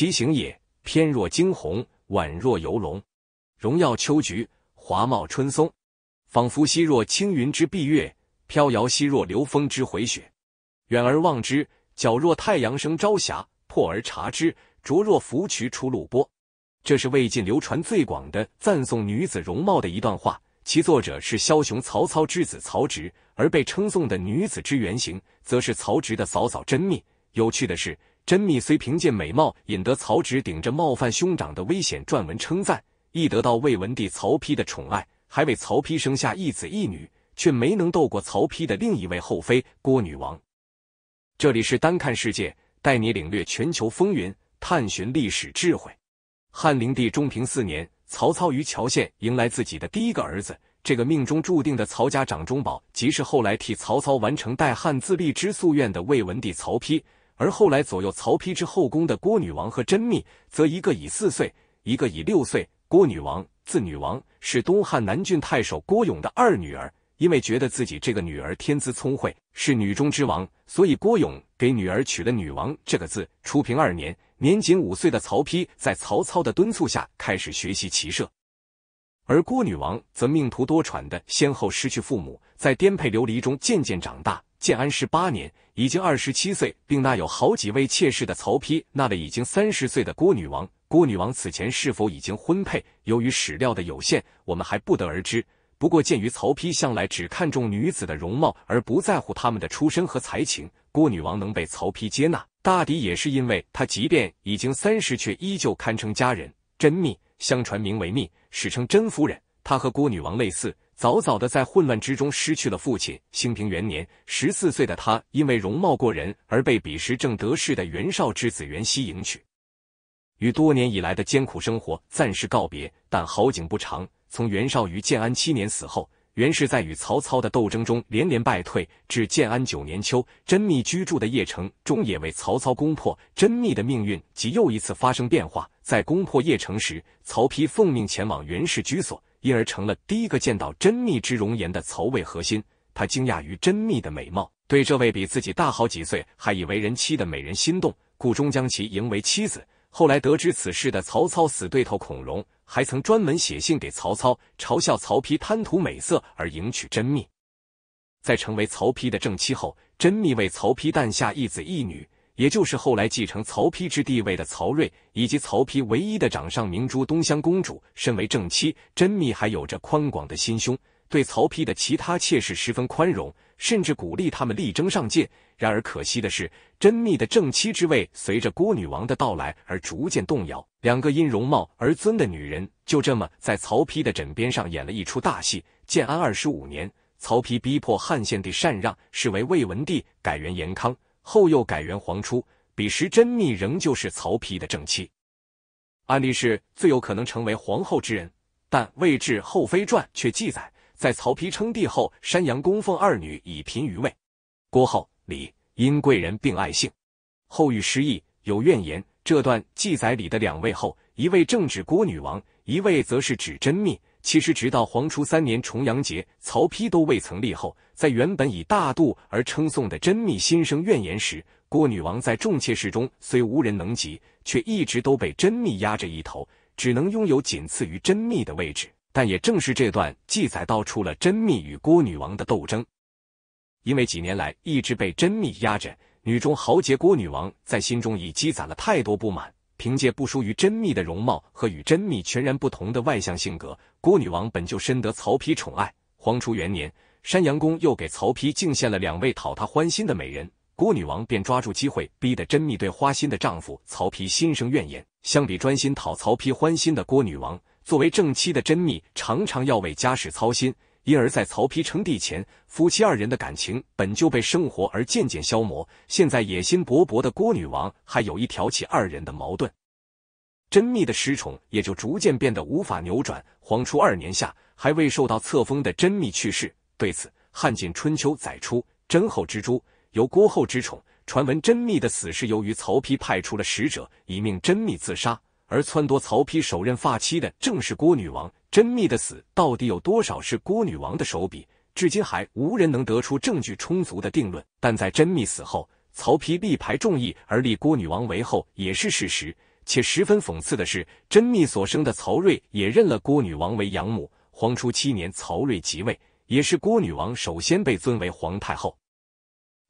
其形也，翩若惊鸿，婉若游龙；荣耀秋菊，华茂春松，仿佛兮若青云之蔽月，飘摇兮若流风之回雪。远而望之，皎若太阳升朝霞；破而察之，灼若芙蕖出露波。这是魏晋流传最广的赞颂女子容貌的一段话，其作者是枭雄曹操之子曹植，而被称颂的女子之原型，则是曹植的嫂嫂甄宓。有趣的是。甄宓虽凭借美貌引得曹植顶着冒犯兄长的危险撰文称赞，亦得到魏文帝曹丕的宠爱，还为曹丕生下一子一女，却没能斗过曹丕的另一位后妃郭女王。这里是单看世界，带你领略全球风云，探寻历史智慧。汉灵帝中平四年，曹操于乔县迎来自己的第一个儿子，这个命中注定的曹家长中宝，即是后来替曹操完成代汉自立之夙愿的魏文帝曹丕。而后来左右曹丕之后宫的郭女王和甄宓，则一个已四岁，一个已六岁。郭女王，字女王，是东汉南郡太守郭勇的二女儿。因为觉得自己这个女儿天资聪慧，是女中之王，所以郭勇给女儿取了“女王”这个字。初平二年，年仅五岁的曹丕，在曹操的敦促下，开始学习骑射。而郭女王则命途多舛的，先后失去父母，在颠沛流离中渐渐长大。建安十八年，已经二十七岁，并纳有好几位妾室的曹丕，纳了已经三十岁的郭女王。郭女王此前是否已经婚配，由于史料的有限，我们还不得而知。不过，鉴于曹丕向来只看重女子的容貌，而不在乎他们的出身和才情，郭女王能被曹丕接纳，大抵也是因为她即便已经三十，却依旧堪称佳人。甄宓，相传名为宓，史称甄夫人。她和郭女王类似。早早的在混乱之中失去了父亲。兴平元年，十四岁的他因为容貌过人而被彼时正得势的袁绍之子袁熙迎娶，与多年以来的艰苦生活暂时告别。但好景不长，从袁绍于建安七年死后，袁氏在与曹操的斗争中连连败退，至建安九年秋，甄宓居住的邺城终也为曹操攻破。甄宓的命运即又一次发生变化。在攻破邺城时，曹丕奉命前往袁氏居所。因而成了第一个见到甄宓之容颜的曹魏核心，他惊讶于甄宓的美貌，对这位比自己大好几岁还以为人妻的美人心动，故终将其迎为妻子。后来得知此事的曹操死对头孔融，还曾专门写信给曹操，嘲笑曹丕贪图美色而迎娶甄宓。在成为曹丕的正妻后，甄宓为曹丕诞下一子一女。也就是后来继承曹丕之地位的曹睿，以及曹丕唯一的掌上明珠东乡公主，身为正妻，甄宓还有着宽广的心胸，对曹丕的其他妾室十分宽容，甚至鼓励他们力争上进。然而可惜的是，甄宓的正妻之位随着郭女王的到来而逐渐动摇。两个因容貌而尊的女人，就这么在曹丕的枕边上演了一出大戏。建安二十五年，曹丕逼迫汉献帝禅让，是为魏文帝，改元延康。后又改元皇初，彼时甄宓仍旧是曹丕的正妻，安利是最有可能成为皇后之人，但《魏志后妃传》却记载，在曹丕称帝后，山阳公奉二女以嫔于位，郭后、李因贵人并爱幸，后欲失意，有怨言。这段记载里的两位后，一位正指郭女王，一位则是指甄宓。其实直到皇初三年重阳节，曹丕都未曾立后。在原本以大度而称颂的甄宓心生怨言时，郭女王在众妾室中虽无人能及，却一直都被甄宓压着一头，只能拥有仅次于甄宓的位置。但也正是这段记载道出了甄宓与郭女王的斗争。因为几年来一直被甄宓压着，女中豪杰郭女王在心中已积攒了太多不满。凭借不输于甄宓的容貌和与甄宓全然不同的外向性格，郭女王本就深得曹丕宠爱。皇初元年。山阳公又给曹丕敬献了两位讨他欢心的美人，郭女王便抓住机会，逼得甄宓对花心的丈夫曹丕心生怨言。相比专心讨曹丕欢心的郭女王，作为正妻的甄宓常常要为家事操心，因而，在曹丕称帝前，夫妻二人的感情本就被生活而渐渐消磨。现在野心勃勃的郭女王还有意挑起二人的矛盾，甄宓的失宠也就逐渐变得无法扭转。黄初二年下，还未受到册封的甄宓去世。对此，《汉晋春秋》载出甄后之诛，由郭后之宠。传闻甄宓的死是由于曹丕派出了使者，以命甄宓自杀。而撺掇曹丕首任发妻的，正是郭女王。甄宓的死到底有多少是郭女王的手笔，至今还无人能得出证据充足的定论。但在甄宓死后，曹丕力排众议而立郭女王为后，也是事实。且十分讽刺的是，甄宓所生的曹睿也认了郭女王为养母。皇初七年，曹睿即位。也是郭女王首先被尊为皇太后，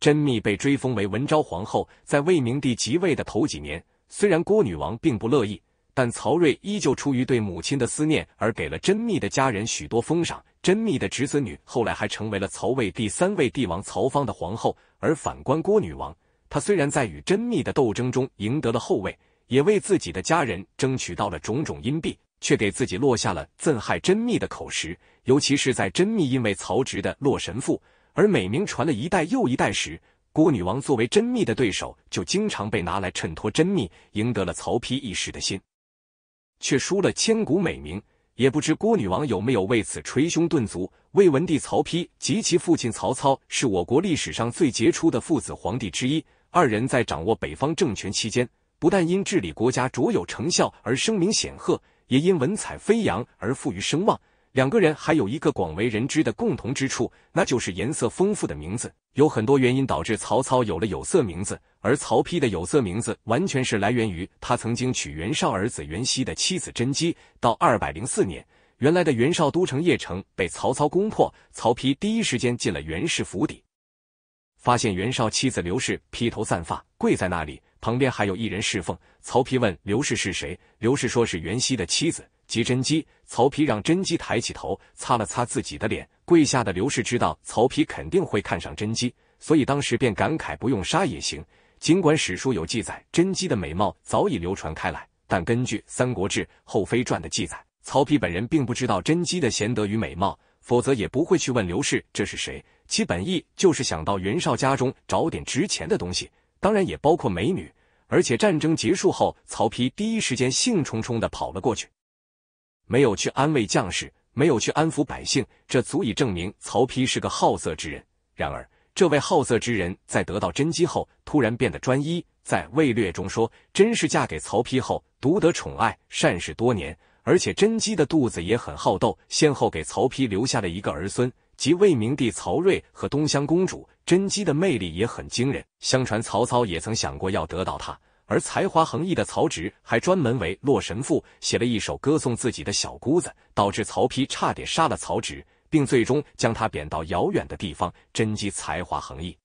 甄宓被追封为文昭皇后。在魏明帝即位的头几年，虽然郭女王并不乐意，但曹睿依旧出于对母亲的思念，而给了甄宓的家人许多封赏。甄宓的侄子女后来还成为了曹魏第三位帝王曹芳的皇后。而反观郭女王，她虽然在与甄宓的斗争中赢得了后位，也为自己的家人争取到了种种荫庇。却给自己落下了憎害甄宓的口实，尤其是在甄宓因为曹植的《洛神赋》而美名传了一代又一代时，郭女王作为甄宓的对手，就经常被拿来衬托甄宓，赢得了曹丕一时的心，却输了千古美名。也不知郭女王有没有为此捶胸顿足。魏文帝曹丕及其父亲曹操是我国历史上最杰出的父子皇帝之一，二人在掌握北方政权期间，不但因治理国家卓有成效而声名显赫。也因文采飞扬而富于声望。两个人还有一个广为人知的共同之处，那就是颜色丰富的名字。有很多原因导致曹操有了有色名字，而曹丕的有色名字完全是来源于他曾经娶袁绍儿子袁熙的妻子甄姬。到二百零四年，原来的袁绍都城邺城被曹操攻破，曹丕第一时间进了袁氏府邸，发现袁绍妻子刘氏披头散发跪在那里。旁边还有一人侍奉。曹丕问刘氏是谁，刘氏说是袁熙的妻子，即甄姬。曹丕让甄姬抬起头，擦了擦自己的脸。跪下的刘氏知道曹丕肯定会看上甄姬，所以当时便感慨不用杀也行。尽管史书有记载甄姬的美貌早已流传开来，但根据《三国志后妃传》的记载，曹丕本人并不知道甄姬的贤德与美貌，否则也不会去问刘氏这是谁。其本意就是想到袁绍家中找点值钱的东西。当然也包括美女，而且战争结束后，曹丕第一时间兴冲冲的跑了过去，没有去安慰将士，没有去安抚百姓，这足以证明曹丕是个好色之人。然而，这位好色之人在得到甄姬后，突然变得专一。在魏略中说，甄是嫁给曹丕后，独得宠爱，善事多年，而且甄姬的肚子也很好斗，先后给曹丕留下了一个儿孙。即魏明帝曹睿和东乡公主甄姬的魅力也很惊人。相传曹操也曾想过要得到她，而才华横溢的曹植还专门为《洛神赋》写了一首歌颂自己的小姑子，导致曹丕差点杀了曹植，并最终将他贬到遥远的地方。甄姬才华横溢，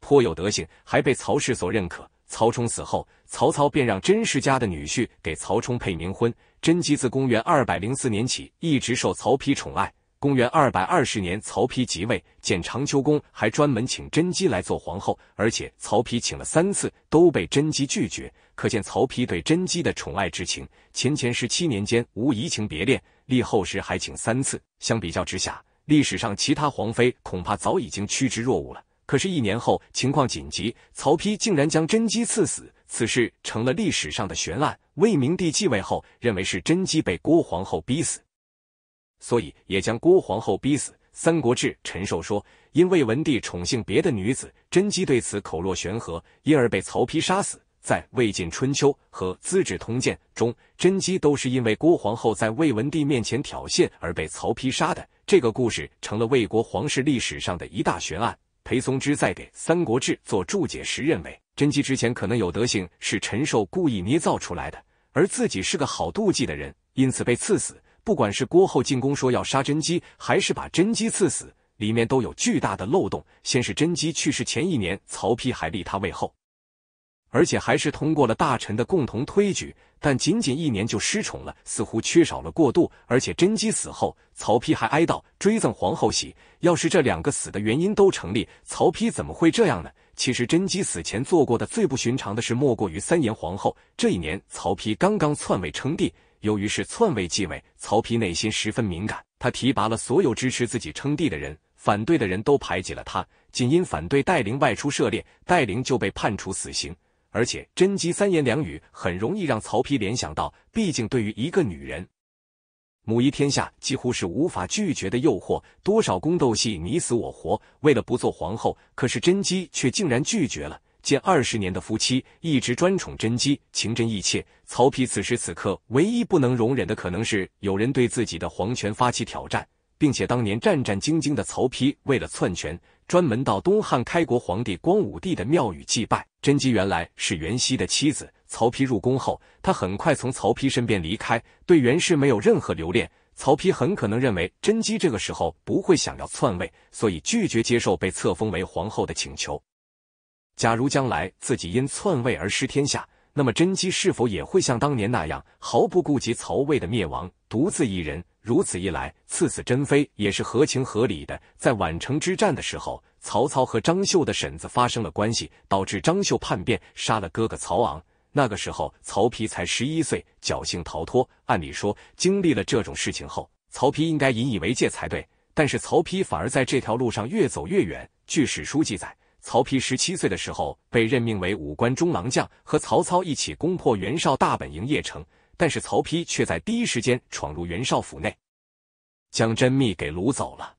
颇有德行，还被曹氏所认可。曹冲死后，曹操便让甄氏家的女婿给曹冲配冥婚。甄姬自公元二百零四年起一直受曹丕宠爱。公元二百二十年，曹丕即位，建长秋宫，还专门请甄姬来做皇后，而且曹丕请了三次，都被甄姬拒绝，可见曹丕对甄姬的宠爱之情。前前十七年间无移情别恋，立后时还请三次。相比较之下，历史上其他皇妃恐怕早已经趋之若鹜了。可是，一年后情况紧急，曹丕竟然将甄姬赐死，此事成了历史上的悬案。魏明帝继位后，认为是甄姬被郭皇后逼死。所以，也将郭皇后逼死。《三国志》陈寿说，因魏文帝宠幸别的女子，甄姬对此口若悬河，因而被曹丕杀死。在《魏晋春秋》和《资治通鉴》中，甄姬都是因为郭皇后在魏文帝面前挑衅而被曹丕杀的。这个故事成了魏国皇室历史上的一大悬案。裴松之在给《三国志》做注解时认为，甄姬之前可能有德行，是陈寿故意捏造出来的，而自己是个好妒忌的人，因此被赐死。不管是郭后进宫说要杀甄姬，还是把甄姬赐死，里面都有巨大的漏洞。先是甄姬去世前一年，曹丕还立她为后，而且还是通过了大臣的共同推举，但仅仅一年就失宠了，似乎缺少了过渡。而且甄姬死后，曹丕还哀悼追赠皇后玺。要是这两个死的原因都成立，曹丕怎么会这样呢？其实甄姬死前做过的最不寻常的事，莫过于三言皇后。这一年，曹丕刚刚篡位称帝。由于是篡位继位，曹丕内心十分敏感。他提拔了所有支持自己称帝的人，反对的人都排挤了他。仅因反对戴陵外出涉猎，戴陵就被判处死刑。而且甄姬三言两语，很容易让曹丕联想到，毕竟对于一个女人，母仪天下几乎是无法拒绝的诱惑。多少宫斗戏你死我活，为了不做皇后，可是甄姬却竟然拒绝了。近二十年的夫妻一直专宠甄姬，情真意切。曹丕此时此刻唯一不能容忍的，可能是有人对自己的皇权发起挑战，并且当年战战兢兢的曹丕，为了篡权，专门到东汉开国皇帝光武帝的庙宇祭拜。甄姬原来是袁熙的妻子，曹丕入宫后，他很快从曹丕身边离开，对袁氏没有任何留恋。曹丕很可能认为甄姬这个时候不会想要篡位，所以拒绝接受被册封为皇后的请求。假如将来自己因篡位而失天下，那么甄姬是否也会像当年那样毫不顾及曹魏的灭亡，独自一人？如此一来，赐死甄妃也是合情合理的。在宛城之战的时候，曹操和张绣的婶子发生了关系，导致张绣叛变，杀了哥哥曹昂。那个时候，曹丕才十一岁，侥幸逃脱。按理说，经历了这种事情后，曹丕应该引以为戒才对，但是曹丕反而在这条路上越走越远。据史书记载。曹丕十七岁的时候被任命为武官中郎将，和曹操一起攻破袁绍大本营邺城，但是曹丕却在第一时间闯入袁绍府内，将甄宓给掳走了。